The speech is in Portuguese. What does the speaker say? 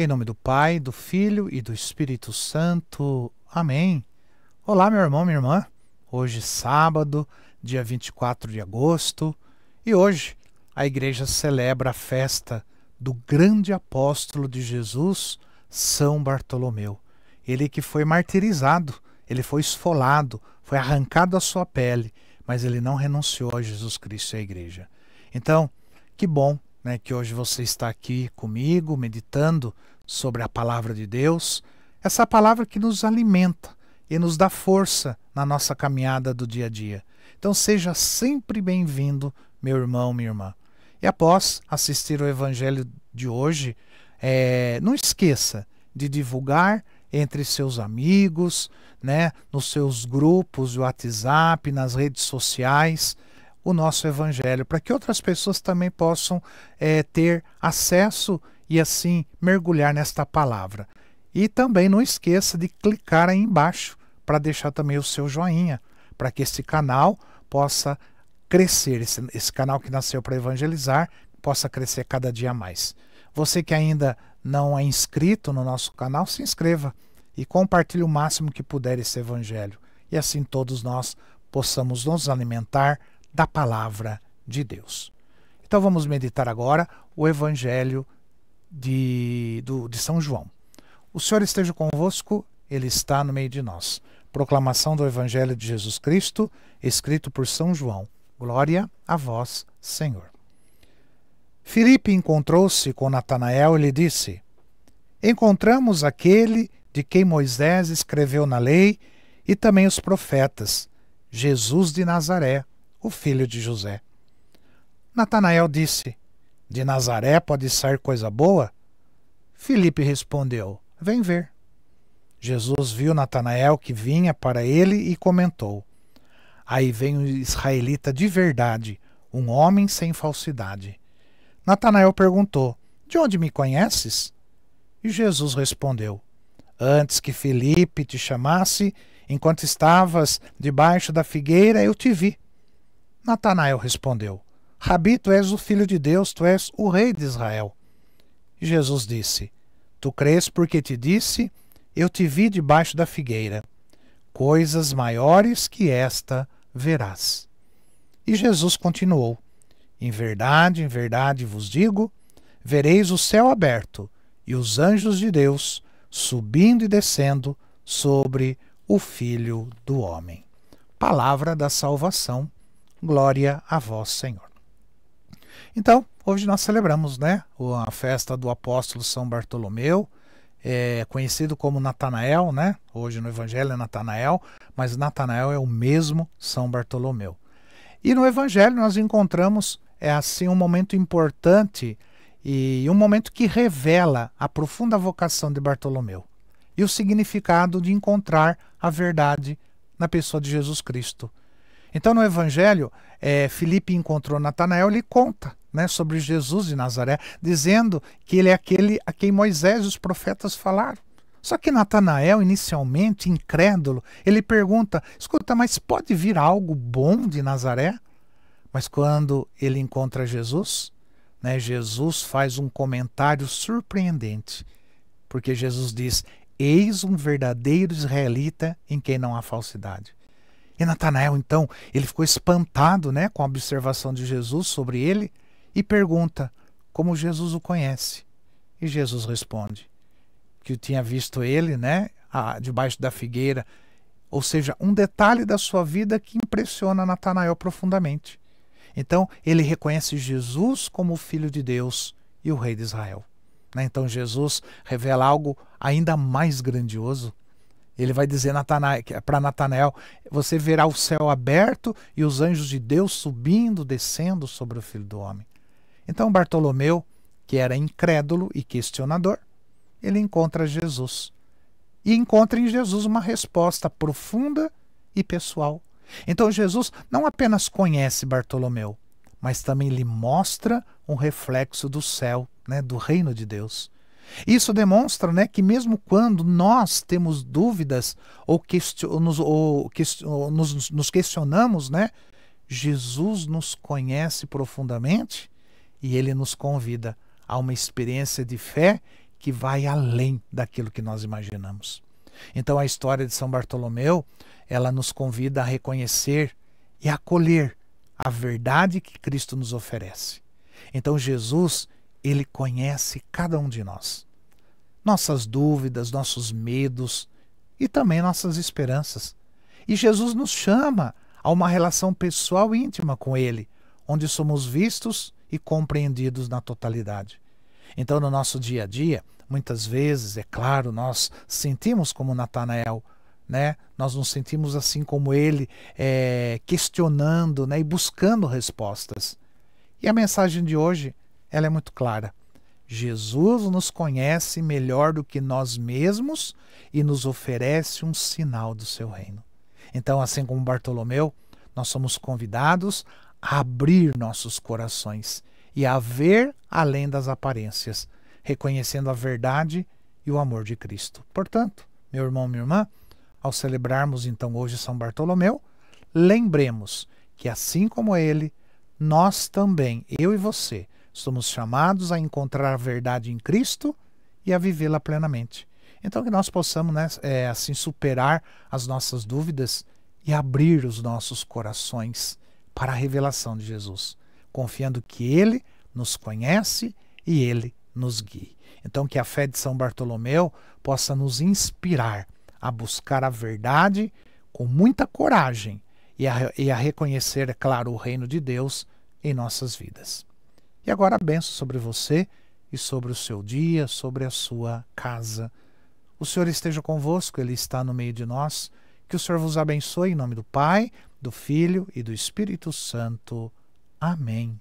Em nome do Pai, do Filho e do Espírito Santo. Amém. Olá, meu irmão, minha irmã. Hoje, sábado, dia 24 de agosto, e hoje a igreja celebra a festa do grande apóstolo de Jesus, São Bartolomeu. Ele que foi martirizado, ele foi esfolado, foi arrancado a sua pele, mas ele não renunciou a Jesus Cristo e à igreja. Então, que bom né, que hoje você está aqui comigo, meditando sobre a palavra de Deus, essa palavra que nos alimenta e nos dá força na nossa caminhada do dia a dia. Então seja sempre bem-vindo, meu irmão, minha irmã. E após assistir o Evangelho de hoje, é, não esqueça de divulgar entre seus amigos, né, nos seus grupos de WhatsApp, nas redes sociais o nosso Evangelho, para que outras pessoas também possam é, ter acesso e assim mergulhar nesta palavra. E também não esqueça de clicar aí embaixo para deixar também o seu joinha, para que esse canal possa crescer, esse, esse canal que nasceu para evangelizar possa crescer cada dia mais. Você que ainda não é inscrito no nosso canal, se inscreva e compartilhe o máximo que puder esse evangelho. E assim todos nós possamos nos alimentar, da palavra de Deus. Então vamos meditar agora o Evangelho de, do, de São João. O Senhor esteja convosco, Ele está no meio de nós. Proclamação do Evangelho de Jesus Cristo, escrito por São João. Glória a vós, Senhor. Filipe encontrou-se com Natanael e lhe disse: Encontramos aquele de quem Moisés escreveu na lei e também os profetas, Jesus de Nazaré o filho de José. Natanael disse: De Nazaré pode sair coisa boa? Filipe respondeu: Vem ver. Jesus viu Natanael que vinha para ele e comentou: Aí vem um israelita de verdade, um homem sem falsidade. Natanael perguntou: De onde me conheces? E Jesus respondeu: Antes que Filipe te chamasse, enquanto estavas debaixo da figueira, eu te vi. Natanael respondeu: Rabi, tu és o filho de Deus, tu és o rei de Israel. E Jesus disse: Tu crês porque te disse: Eu te vi debaixo da figueira. Coisas maiores que esta verás. E Jesus continuou: Em verdade, em verdade vos digo: vereis o céu aberto e os anjos de Deus subindo e descendo sobre o Filho do Homem. Palavra da salvação Glória a vós, Senhor. Então, hoje nós celebramos né, a festa do apóstolo São Bartolomeu, é, conhecido como Natanael, né? hoje no Evangelho é Natanael, mas Natanael é o mesmo São Bartolomeu. E no Evangelho nós encontramos é assim um momento importante e um momento que revela a profunda vocação de Bartolomeu e o significado de encontrar a verdade na pessoa de Jesus Cristo então, no Evangelho, é, Filipe encontrou Natanael e conta né, sobre Jesus de Nazaré, dizendo que ele é aquele a quem Moisés e os profetas falaram. Só que Natanael, inicialmente incrédulo, ele pergunta: escuta, mas pode vir algo bom de Nazaré? Mas quando ele encontra Jesus, né, Jesus faz um comentário surpreendente, porque Jesus diz: Eis um verdadeiro israelita em quem não há falsidade. E Natanael, então, ele ficou espantado né, com a observação de Jesus sobre ele e pergunta como Jesus o conhece. E Jesus responde que o tinha visto ele né, debaixo da figueira. Ou seja, um detalhe da sua vida que impressiona Natanael profundamente. Então, ele reconhece Jesus como o Filho de Deus e o Rei de Israel. Né? Então, Jesus revela algo ainda mais grandioso ele vai dizer é para Natanael: Você verá o céu aberto e os anjos de Deus subindo, descendo sobre o filho do homem. Então Bartolomeu, que era incrédulo e questionador, ele encontra Jesus. E encontra em Jesus uma resposta profunda e pessoal. Então Jesus não apenas conhece Bartolomeu, mas também lhe mostra um reflexo do céu, né, do reino de Deus. Isso demonstra né, que, mesmo quando nós temos dúvidas ou, question nos, ou, ou nos, nos questionamos, né, Jesus nos conhece profundamente e ele nos convida a uma experiência de fé que vai além daquilo que nós imaginamos. Então a história de São Bartolomeu, ela nos convida a reconhecer e acolher a verdade que Cristo nos oferece. Então Jesus, ele conhece cada um de nós. Nossas dúvidas, nossos medos e também nossas esperanças. E Jesus nos chama a uma relação pessoal íntima com Ele, onde somos vistos e compreendidos na totalidade. Então, no nosso dia a dia, muitas vezes, é claro, nós sentimos como Natanael, né? Nós nos sentimos assim como ele, é, questionando, né? E buscando respostas. E a mensagem de hoje ela é muito clara. Jesus nos conhece melhor do que nós mesmos e nos oferece um sinal do seu reino. Então, assim como Bartolomeu, nós somos convidados a abrir nossos corações e a ver além das aparências, reconhecendo a verdade e o amor de Cristo. Portanto, meu irmão, minha irmã, ao celebrarmos então hoje São Bartolomeu, lembremos que assim como ele, nós também, eu e você, Somos chamados a encontrar a verdade em Cristo e a vivê-la plenamente. Então que nós possamos né, é, assim superar as nossas dúvidas e abrir os nossos corações para a revelação de Jesus, confiando que Ele nos conhece e Ele nos guie. Então que a fé de São Bartolomeu possa nos inspirar a buscar a verdade com muita coragem e a, e a reconhecer, é claro, o reino de Deus em nossas vidas. E agora a benção sobre você e sobre o seu dia, sobre a sua casa. O Senhor esteja convosco, Ele está no meio de nós. Que o Senhor vos abençoe em nome do Pai, do Filho e do Espírito Santo. Amém.